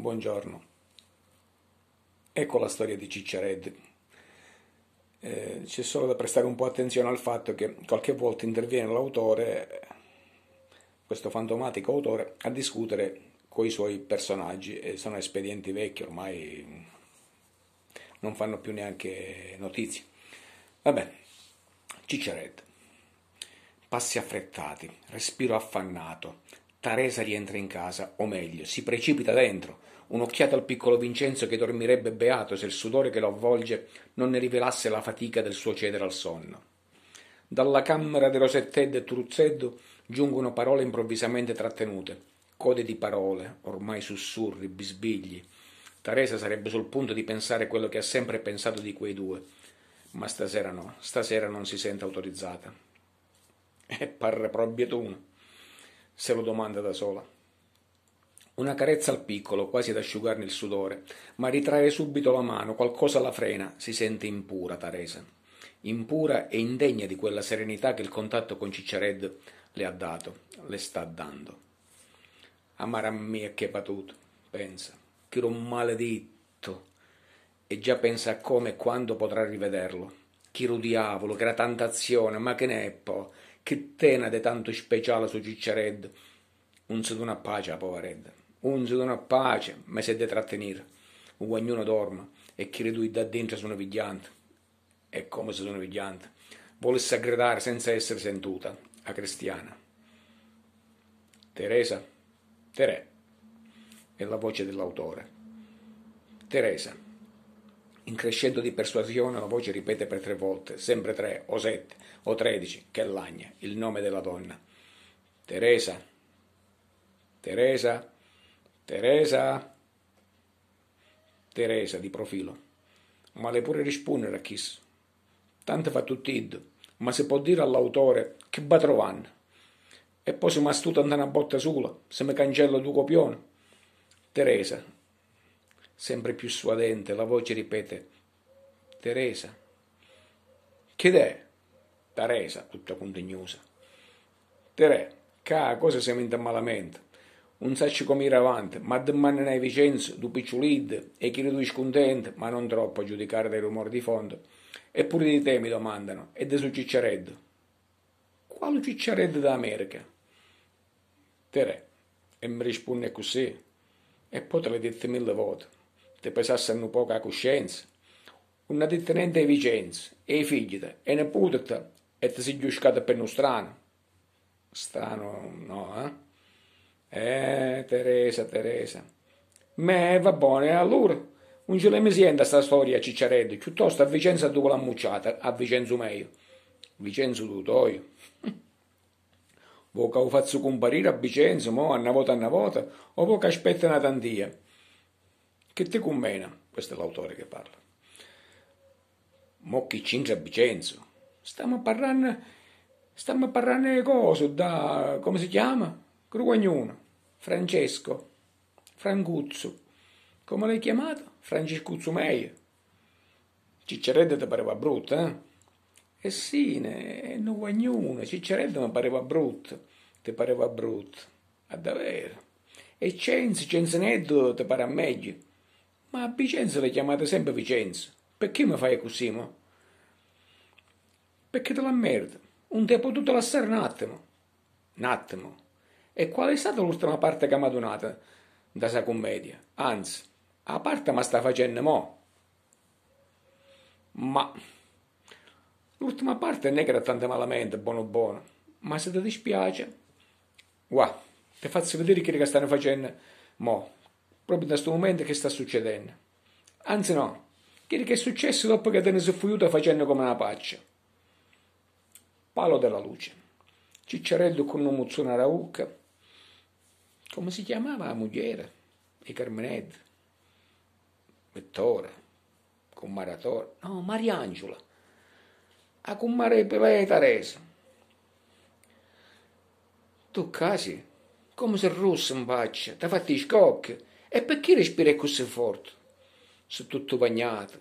Buongiorno. Ecco la storia di Cicciared. Eh, c'è solo da prestare un po' attenzione al fatto che qualche volta interviene l'autore, questo fantomatico autore, a discutere con i suoi personaggi e sono espedienti vecchi ormai non fanno più neanche notizie. Vabbè, bene, Cicciared. Passi affrettati, respiro affannato, Teresa rientra in casa, o meglio, si precipita dentro, un'occhiata al piccolo Vincenzo che dormirebbe beato se il sudore che lo avvolge non ne rivelasse la fatica del suo cedere al sonno. Dalla camera di Rosettedda e Turuzzeddo giungono parole improvvisamente trattenute, code di parole, ormai sussurri, bisbigli. Teresa sarebbe sul punto di pensare quello che ha sempre pensato di quei due, ma stasera no, stasera non si sente autorizzata. E parre tu se lo domanda da sola. Una carezza al piccolo, quasi ad asciugarne il sudore, ma ritrae subito la mano, qualcosa la frena, si sente impura Teresa. Impura e indegna di quella serenità che il contatto con Cicciared le ha dato, le sta dando. Amara mia che patuto, pensa, che un maledetto. E già pensa a come e quando potrà rivederlo. Chiro diavolo, che era tanta azione, ma che ne è po'? che tena di tanto speciale su Cicciareddo. Un seduno dona pace, poveredda. Un seduno dona pace, ma se de trattenere. Ognuno guagnuno dorma e chi ridui da dentro sono vigliante. E come se sono vigliante. Volesse aggredare senza essere sentuta, a cristiana. Teresa, Terè, è la voce dell'autore. Teresa. In crescendo di persuasione la voce ripete per tre volte, sempre tre, o sette, o tredici, che lagna, il nome della donna. Teresa, Teresa, Teresa, Teresa di profilo. Ma le pure rispondere a Kiss. Tanto fa tutti id, ma si può dire all'autore che trovando. E poi si m'astuta andare a botta sola, se mi cancello due copioni. Teresa, sempre più suadente, la voce ripete Teresa. Che è? Teresa, tutta contegnosa. Terè, ca, cosa siamo in malamente? Un sacci come ir avanti, ma domani nei Vicenzo, du picciolid, e chi riduce contento, ma non troppo a giudicare dai rumori di fondo. Eppure di te mi domandano, e de su cicciareddo. Quale cicciareddo d'America? Terè, e mi risponde così, e poi te l'hai detto mille volte te pesasse un po' la coscienza. Una detenente di Vicenza, e i figli te, e nepotete, e ti sei giuscata per uno strano. Strano no, eh? Eh, Teresa, Teresa. Ma va bene, allora, non ce le mi sienta sta storia, Cicciareddi, piuttosto a Vicenza dopo la mucciata, a Vicenzo meglio. Vicenzo tutoio. Voi che lo faccio comparire a Vicenzo, mo, una volta a una volta, o voi che aspettano una tantia che te convena, questo è l'autore che parla. Mo chi c'entra Vicenzo? Stiamo a parlare, stiamo a parlare di cose, da, come si chiama? Cruguagnone, Francesco, Francuzzo, come l'hai chiamato? Francescuzzo Meia. Cicciaredda ti pareva brutta, eh? Eh sì, è eh, un guagnone, Cicciaredda mi pareva brutta, ti pareva brutta, a davvero. E Cenzi, Cenzinetto ti pare meglio ma a Vicenza le chiamate sempre Vicenza. Perché mi fai così, mo? Perché te la merda. Non ti è potuto lasciare un attimo. Un attimo. E qual è stata l'ultima parte che mi ha donato da sa commedia? Anzi, a parte ma sta facendo mo. Ma... L'ultima parte non è che era tanto malamente, buono buono. Ma se ti dispiace... Guarda, ti faccio vedere che stanno facendo mo proprio da questo momento che sta succedendo. Anzi no, chiedi che è successo dopo che te ne sei fuiuto facendo come una paccia. Palo della luce. Cicciarello con una mozzona raucca. Come si chiamava la moglie? E Carmened? Vettore? Con Maratore? No, Mariangela. A cummare Pelea Teresa. Tu casi? Come se russo in faccia, ti ha fatti scocchi e perché respiri così forte? Sei tutto bagnato.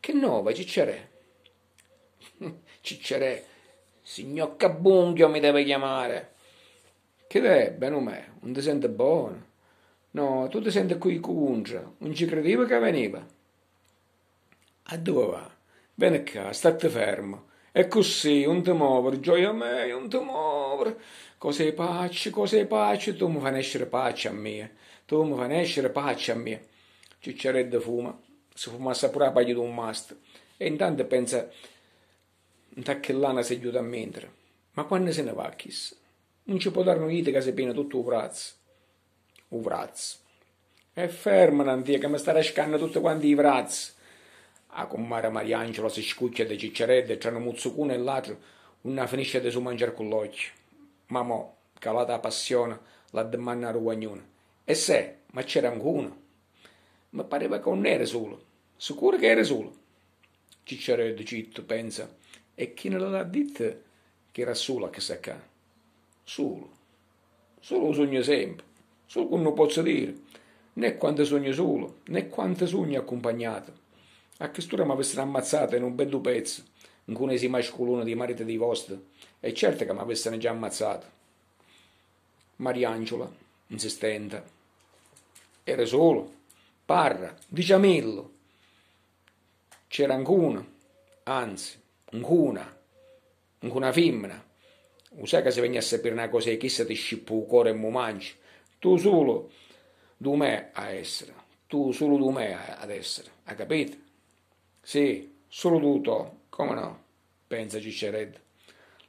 Che nova, Cicciarè? Cicciarè, signor Cabunghio mi deve chiamare. Che è, Benumè, non ti sente buono? No, tu ti senti qui cuncia, non ci credevo che veniva. A dove va? Vieni qua, state fermo. E così, un temore, gioia a me, un temore. Cos'è pace, cos'è pace, tu mi fai nascere pace a me. Tu mi fai nascere pace a me. Cicciaredda fuma, si fuma pure la paglia di un mast. E intanto pensa, tacchellana si aiuta a mentre. Ma quando se ne va chissà? Non ci può dare una vita che si pena tutto uvrazzo. Uvrazzo. E ferma, antica, che mi sta rascando tutti quanti i vrazzi. A ah, comare Mariangelo si scucchia di cicceredde tra un muzzucone e l'altro, una finisce di su mangiare con l'occhio. Ma mo, calata la passione, la demanna ruagnona. E se, ma c'era anche uno. Mi pareva che non era solo. Sicuro che era solo. Cicceredde citto pensa, e chi ne l'ha detto che era sola che sa che? Solo. Solo sogno sempre. Solo che non posso dire. Né quanto sogno solo, né quanto sogno accompagnato a chestura mi avessero ammazzato in un bel pezzo, in cui si masculino di marito di vostro? è certo che mi avessero già ammazzato. Mariangela, insistente. Era solo. Parra, Diciamello. C'era ancora, anzi, ancora, ancora femmina. Usai che se venia a sapere una cosa che chissà ti scippo il cuore e mi mangi. Tu solo, du me a essere. Tu solo du me ad essere, Hai capito? Sì, solo duto, come no, pensa Cicered.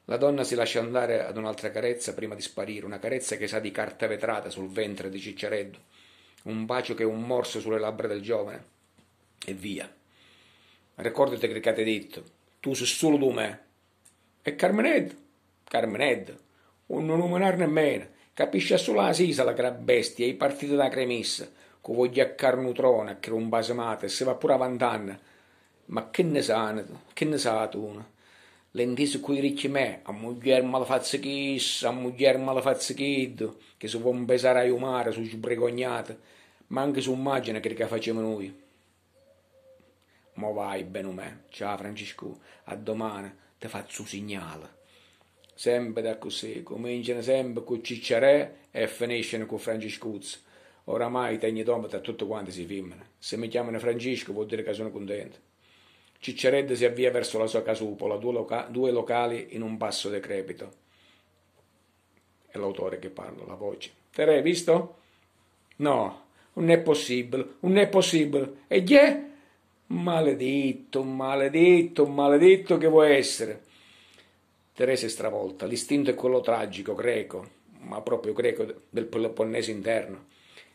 La donna si lascia andare ad un'altra carezza prima di sparire, una carezza che sa di carta vetrata sul ventre di Ciccereddu, un bacio che è un morso sulle labbra del giovane. E via. Ricordate che cate detto, tu sei solo tu me. E Carmened? Carmened, un oh, non nominare nemmeno, capisce solo la sisa la gran bestia e partita da cremissa, che voglia carnutrona, che un basemate, e se va pure a vant'anni ma che ne sa, che ne sa tu? L'intesa qui ricchi me, a me la malafazza chissa, a me la malafazza chiddo, che si può pesare a mare, su sbregognate, ma anche su immagine che facciamo noi. Ma vai, bene me, ciao Francesco, a domani ti faccio un segnale. Sempre da così, cominciano sempre con Cicciare e finiscono con Francescuzzi. Oramai tengo domata a tutti quanti si filmano. Se mi chiamano Francesco vuol dire che sono contento. Ciccerette si avvia verso la sua casupola, due, loca- due locali in un basso decrepito. È l'autore che parla, la voce. Te l'hai visto? No, non è possibile, non è possibile. E gli è? Maledetto, maledetto, maledetto che vuoi essere. Teresa è stravolta, l'istinto è quello tragico, greco, ma proprio greco del Peloponnese interno.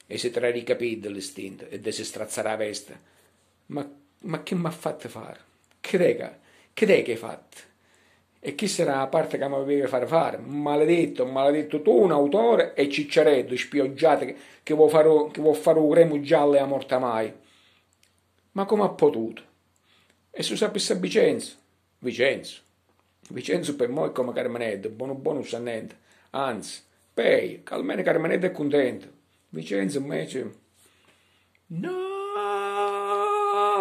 E si trae ricapito l'istinto e si strazzerà la veste. Ma ma che mi ha fatto fare? Crega, crega che hai fatto? E chi sarà la parte che mi aveva fatto fare? Maledetto, maledetto tu, un autore e cicciareddo, spioggiato, che, che vuol fare, un gremo giallo e a morta mai. Ma come ha potuto? E se sapesse Vicenzo? Vicenzo. Vicenzo per me è come Carmenedda, buono buono sa niente. Anzi, pei, che almeno Carmenedda è contento. Vicenzo invece... No!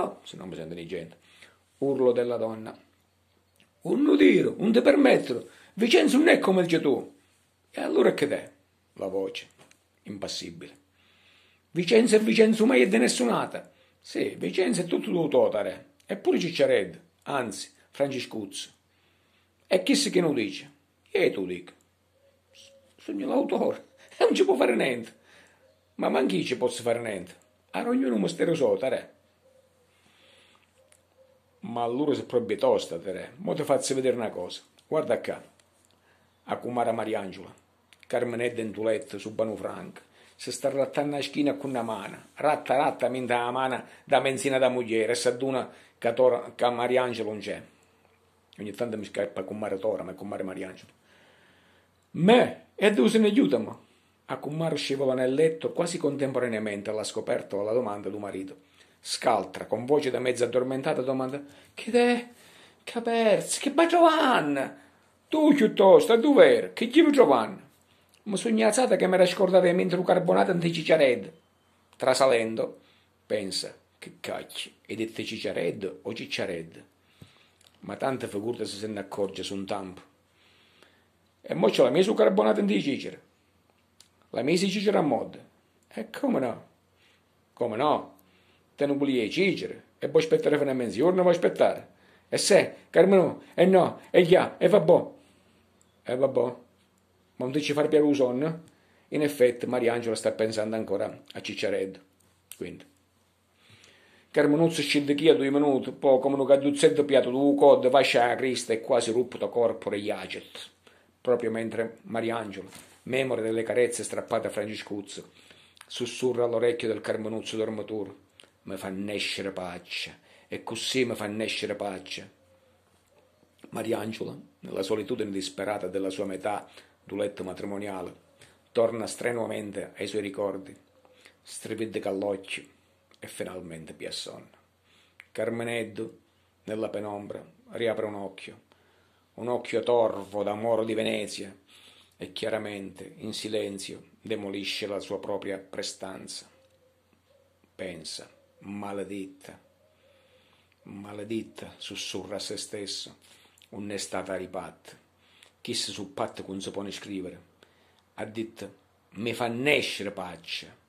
Oh, se non mi sento di gente. Urlo della donna. Un nudiro, un ti permettono. Vicenzo non è come dici tu. E allora che è? La voce, impassibile. Vicenzo e Vicenzo mai è di nessun'altra. Sì, Vicenzo è tutto tuo totare, eppure Cicciared, anzi, Franciscuzzo. E chi si che non dice? E tu dico. Sogno l'autore, e non ci può fare niente. Ma manchi ci posso fare niente. A ognuno un mistero sotare. Eh ma allora si proprio tosta, Tere. Mo ti faccio vedere una cosa. Guarda qua. A Cumara Mariangela, Carmenetta in tuletto su Banu Frank, si sta rattando la schiena con una mano, ratta ratta mentre la mano da menzina da moglie, e s'aduna che, tora, che Mariangela non c'è. Ogni tanto mi scappa con Mara Tora, ma con Mara Mariangela. Me, e dove se ne aiutami? A Cumara scivola nel letto quasi contemporaneamente alla scoperta o alla domanda del marito Scaltra, con voce da mezza addormentata, domanda: Che è? Che Capers, che ba Giovanni? Tu piuttosto, a è? che gli Giovanni? Mi sono alzata che mi era scordata mentre un carbonato anti Cicciared. Trasalendo, pensa, che cacchio, ed è te Cicciared o Cicciared? Ma tante figure si sente accorge su un tampo. E mo c'ho la mia su carbonato anti Cicera. La mia si Cicera a mod. E come no? Come no? te nu bulie cigere, e bo aspettare fino a mezz'ora, non vuoi aspettare. E se, Carmeno, e no, e già, e va vabbò. E vabbò. Ma non dici far piano un sonno? In effetti Mariangela sta pensando ancora a Cicciareddo. Quindi. Carmenuzzo scende a due minuti, poi come un cadduzzetto piatto di cod, vascia a crista e quasi rupto corpore iacet. Proprio mentre Mariangelo, memore delle carezze strappate a Francescuzzo, sussurra all'orecchio del Carmenuzzo dormaturo mi fa nascere pace e così mi fa nascere pace. Mariangela, nella solitudine disperata della sua metà du letto matrimoniale, torna strenuamente ai suoi ricordi, strepiddica all'occhio e finalmente piassonna. Carmeneddo, nella penombra, riapre un occhio, un occhio torvo da moro di Venezia, e chiaramente, in silenzio, demolisce la sua propria prestanza. Pensa maledetta, maledetta, sussurra a se stesso, un'estate ripat, chissà su pat non si può scrivere, ha detto, mi fa nascere pace,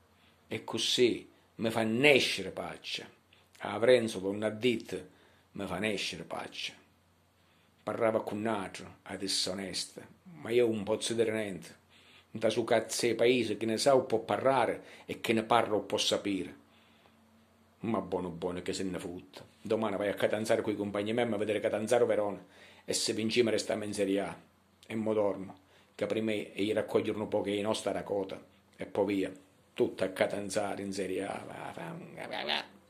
e così, mi fa nascere pace, a Vrenzolo non ha detto, mi fa nascere pace, parlava con un altro, a disonesta, ma io non posso dire niente, da su cazzo paese che ne sa o può parlare e che ne parla o può sapere ma buono buono che se ne frutta. Domani vai a Catanzaro i compagni miei a vedere Catanzaro Verona. E se vinciamo restiamo in Serie A. E mo dormo. Che prima gli raccoglierono poche in osta racota. E poi via. Tutta a Catanzaro in Serie A.